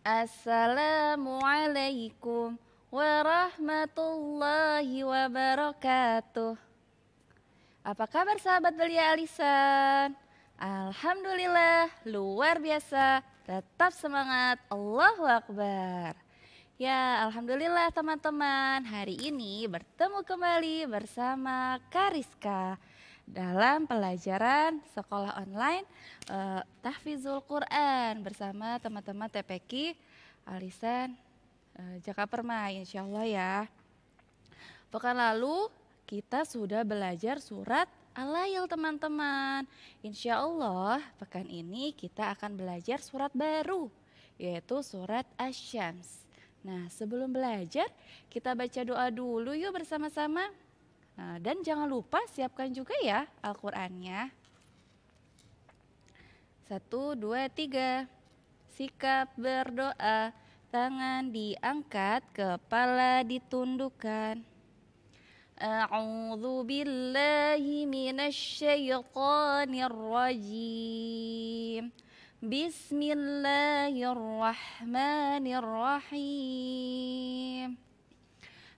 Assalamualaikum warahmatullahi wabarakatuh. Apa kabar sahabat belia Alisan? Alhamdulillah, luar biasa. Tetap semangat, Allahu Akbar. Ya, alhamdulillah teman-teman, hari ini bertemu kembali bersama Kariska dalam pelajaran sekolah online uh, Tahfizul Quran bersama teman-teman TPK Alisan uh, eh, Jaka Permai insya Allah ya. Pekan lalu kita sudah belajar surat alayl teman-teman. Insya Allah pekan ini kita akan belajar surat baru yaitu surat asy Nah sebelum belajar kita baca doa dulu yuk bersama-sama. Nah, dan jangan lupa siapkan juga ya Al-Qur'annya. Satu, dua, tiga. Sikap berdoa, tangan diangkat, kepala ditundukkan. A'udzu billahi minasy syaithanir rajim. Bismillahirrahmanirrahim.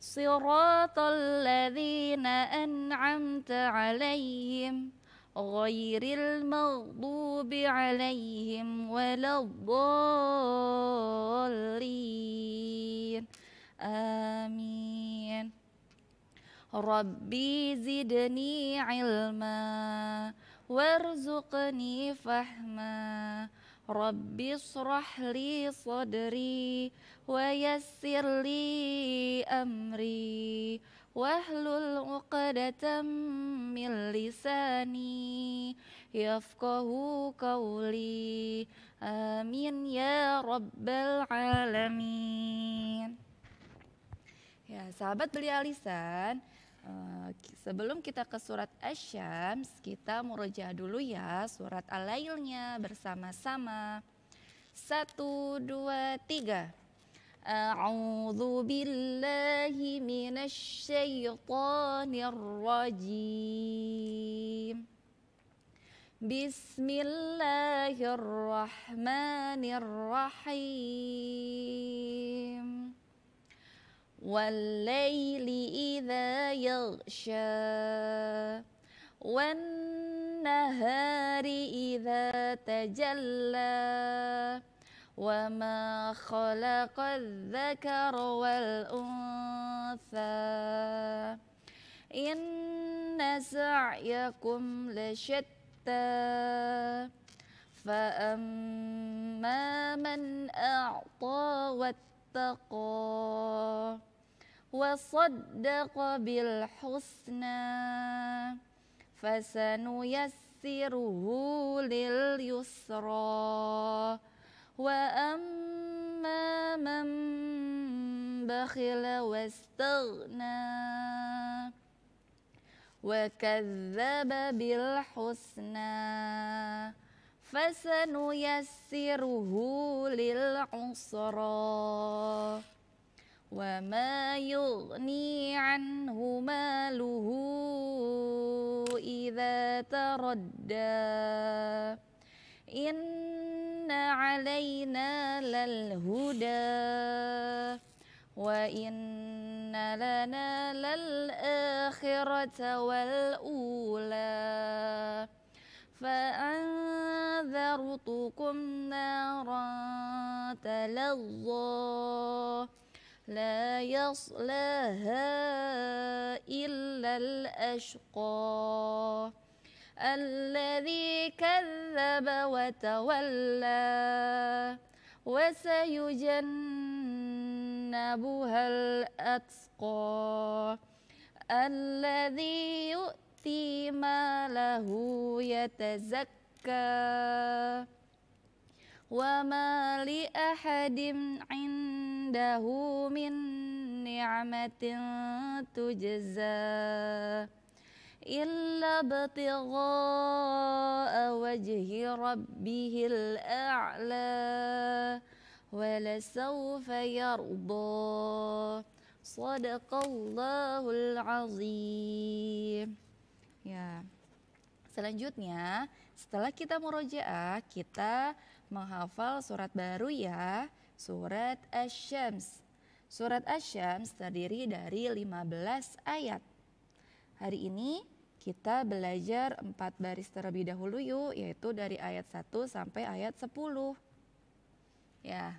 صراط الذين أنعمت عليهم غير المغضوب عليهم ولا الضالين آمين ربي زدني علما وارزقني فهما Rabbi li sadri wa yassir li amri wahlul uqdatam min lisani yafqahu qawli amin ya rabbal alamin ya sahabat beliau alisan Eh, sebelum kita ke surat asyams kita murojaah dulu ya surat Al-Lailnya bersama-sama. Satu, dua, tiga. A'udzu billahi minasy syaithanir rajim. Bismillahirrahmanirrahim. والليل إذا يغشى والنهار إذا تجلى وما خلق الذكر والأنثى إن سعيكم لشتى فأما من أعطى واتقى وصدق بالحسنى فسنيسره لليسرى وأما من بخل واستغنى وكذب بالحسنى فسنيسره للعسرى وما يغني عنه ماله إذا تردى إن علينا للهدى وإن لنا للآخرة والأولى فأنذرتكم نارا تلظى لا يصلها إلا الأشقى الذي كذب وتولى وسيجنبها الأتقى الذي يؤتي ماله يتزكى wa ma li ahadin indahu min ni'matin tujza illa batigha wajhi rabbihil a'la ولسوف يرضى صدق sadaqallahul Azim ya selanjutnya setelah kita murojaah kita menghafal surat baru ya, surat asy Surat asy terdiri dari 15 ayat. Hari ini kita belajar 4 baris terlebih dahulu yuk, yaitu dari ayat 1 sampai ayat 10. Ya.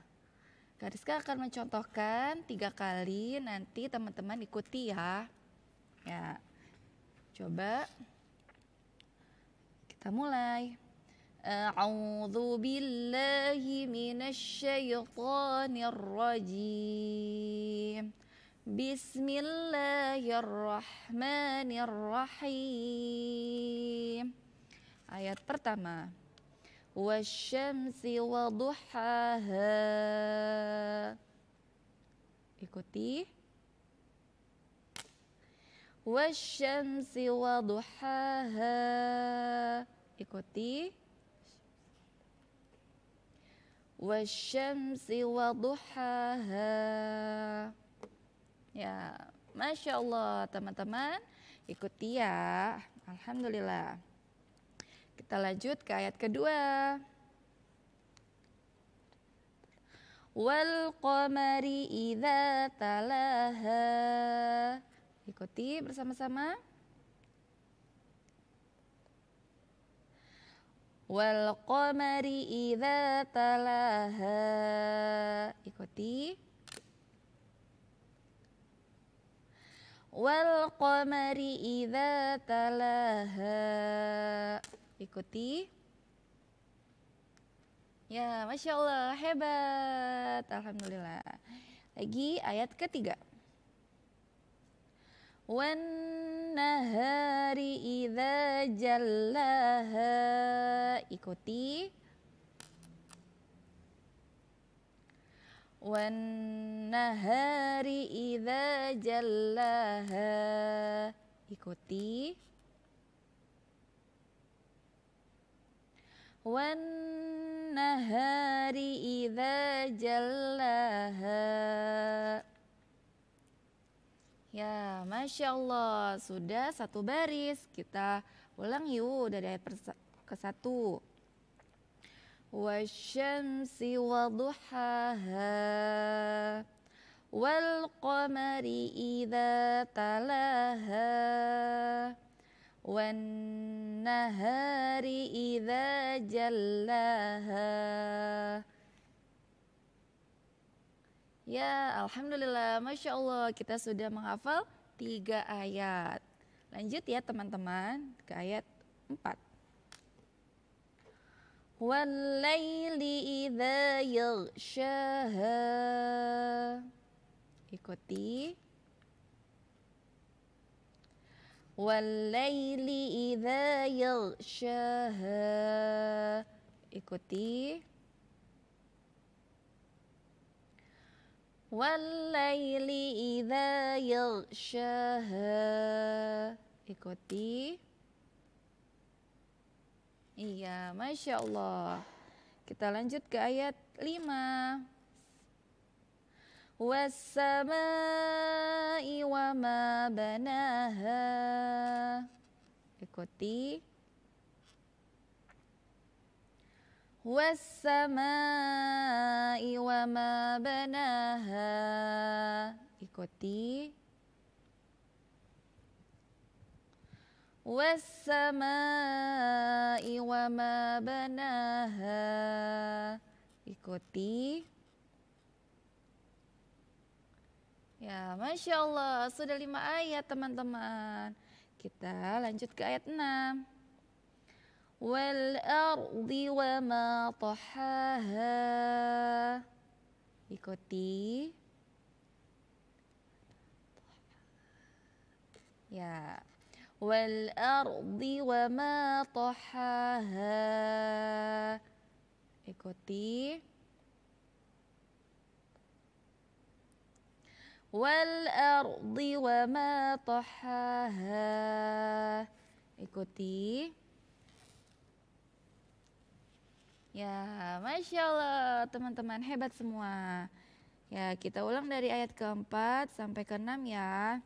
Kariska akan mencontohkan tiga kali, nanti teman-teman ikuti ya. Ya, coba kita mulai. أعوذ بالله من الشيطان الرجيم بسم الله الرحمن الرحيم آيات برتما والشمس وضحاها إكوتي والشمس وضحاها إكوتي wasyamsi waduhaha ya Masya Allah teman-teman ikuti ya Alhamdulillah kita lanjut ke ayat kedua wal qamari idza talaha ikuti bersama-sama wal qamari idza talaha ikuti wal qamari idza talaha ikuti ya masya Allah hebat alhamdulillah lagi ayat ketiga Wanahari idza jallaha ikuti Wanahari idza jallaha ikuti Wanahari idza jallaha Ya, Masya Allah, sudah satu baris. Kita ulang yuk dari ayat ke satu. وَالشَّمْسِ waduhaha wal qamari idha talaha إِذَا nahari Ya, Alhamdulillah, Masya Allah kita sudah menghafal tiga ayat. Lanjut ya teman-teman ke ayat 4. وَاللَّيْلِ idha yagshaha. Ikuti. idha yagshaha. Ikuti. Ikuti. Walaili idha yaghshaha. Ikuti. Iya, Masya Allah. Kita lanjut ke ayat 5. Wassama'i wa ma banaha. Ikuti. Wassama'i ma banaha ikuti wassamai wa ma banaha ikuti Ya, Masya Allah, sudah lima ayat teman-teman. Kita lanjut ke ayat 6. Wal ardi wa ma tahaha. ikuti ya والأرض وما طحاها ikuti والأرض وما طحاها ikuti Ya, Masya Allah teman-teman hebat semua. Ya, kita ulang dari ayat keempat sampai keenam ya.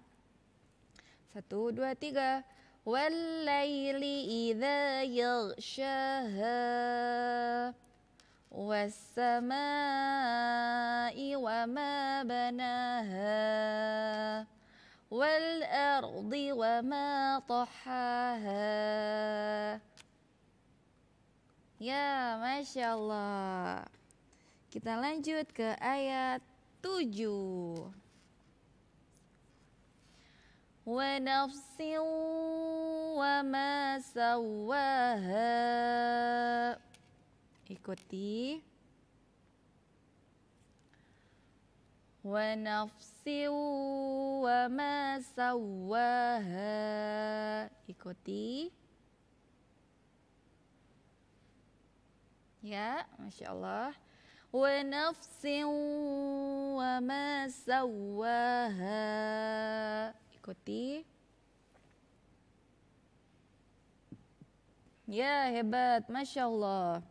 Satu, dua, tiga. Wallaili idha yaghshaha Wassama'i wa ma banaha Wal ardi wa ma tahaha Ya, Masya Allah. Kita lanjut ke ayat 7. Wa nafsin wa ma sawaha. Ikuti. Wa nafsin wa ma sawaha. Ikuti. Ya, Masya Allah. Wa nafsin wa Ikuti. Ya, hebat. Masya Allah.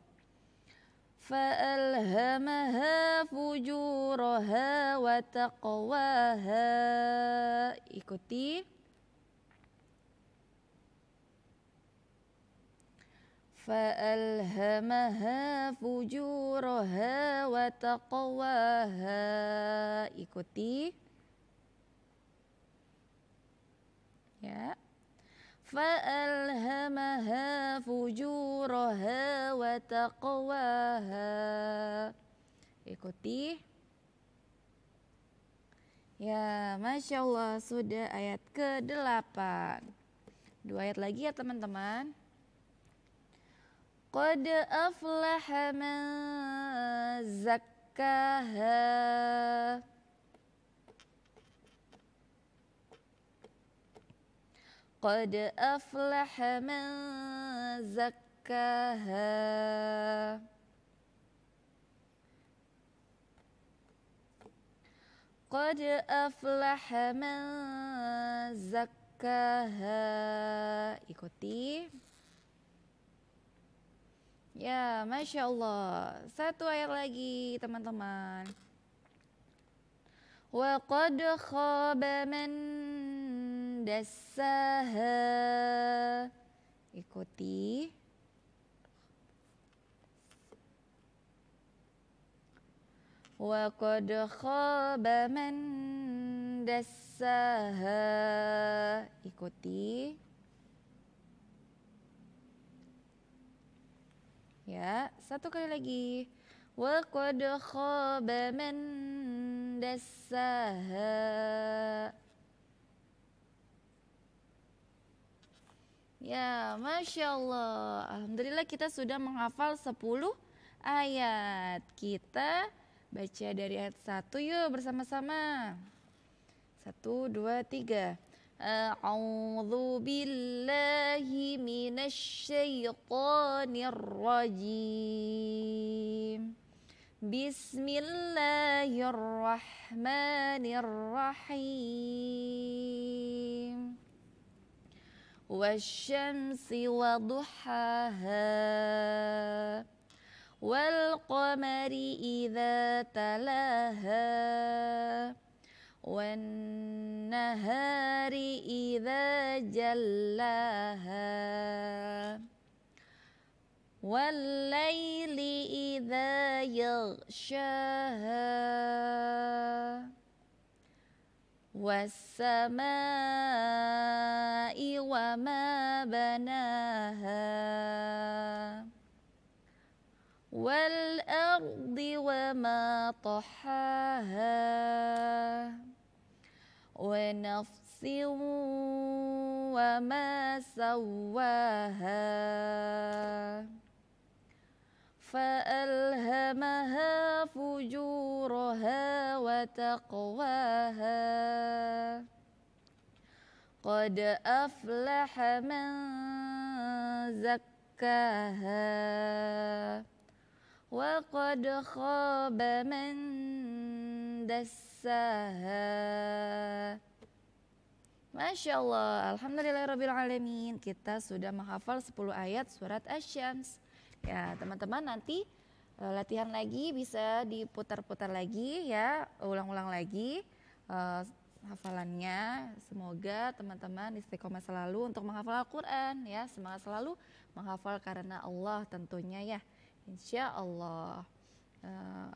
فألهمها فجورها وتقواها ikuti فألهمها فجورها وتقواها ikuti ya فألهمها فجورها وتقواها ikuti ya Masya Allah sudah ayat ke-8 dua ayat lagi ya teman-teman قد أفلح من زكاها قد أفلح من زكاها قد أفلح من زكاها ikuti Ya, Masya Allah. Satu ayat lagi, teman-teman. وَقَدْ خَابَ مَنْ دَسَّاهَا Ikuti. وَقَدْ خَابَ مَنْ Ikuti. Ikuti. Ya, satu kali lagi. Wa qad khaba man dassaha. Ya, Masya Allah. Alhamdulillah kita sudah menghafal 10 ayat. Kita baca dari ayat 1 yuk bersama-sama. 1, 2, 3. أعوذ بالله من الشيطان الرجيم بسم الله الرحمن الرحيم والشمس وضحاها والقمر إذا تلاها والنهار إذا جلاها والليل إذا يغشاها والسماء وما بناها والأرض وما طحاها ونفس وما سواها فألهمها فجورها وتقواها قد أفلح من زكاها وقد خاب من دساها وَدُسَّاهَا Masya Allah, Alhamdulillahirrabbilalamin Kita sudah menghafal 10 ayat surat Asyams Ya teman-teman nanti eh, latihan lagi bisa diputar-putar lagi ya Ulang-ulang lagi uh, hafalannya Semoga teman-teman istiqomah selalu untuk menghafal Al-Quran ya Semangat selalu menghafal karena Allah tentunya ya Insya Allah uh,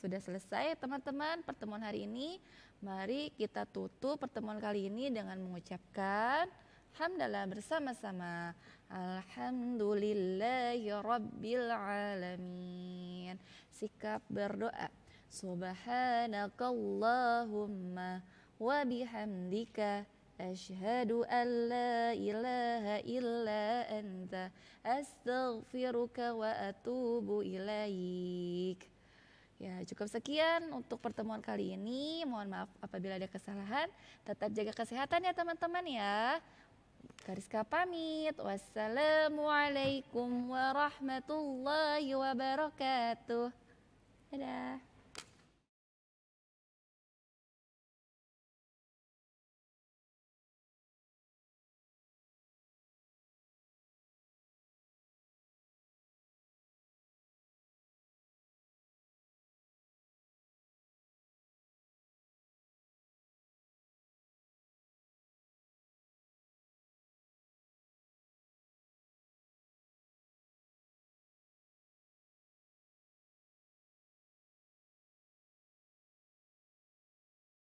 sudah selesai teman-teman pertemuan hari ini. Mari kita tutup pertemuan kali ini dengan mengucapkan hamdalah bersama-sama. Alhamdulillahirrabbilalamin. Sikap berdoa. Subhanakallahumma wa bihamdika. Ashhadu an la ilaha illa anta astaghfiruka wa atubu ilaik. Ya, cukup sekian untuk pertemuan kali ini. Mohon maaf apabila ada kesalahan. Tetap jaga kesehatan ya teman-teman ya. Kariska pamit. Wassalamualaikum warahmatullahi wabarakatuh. Dadah.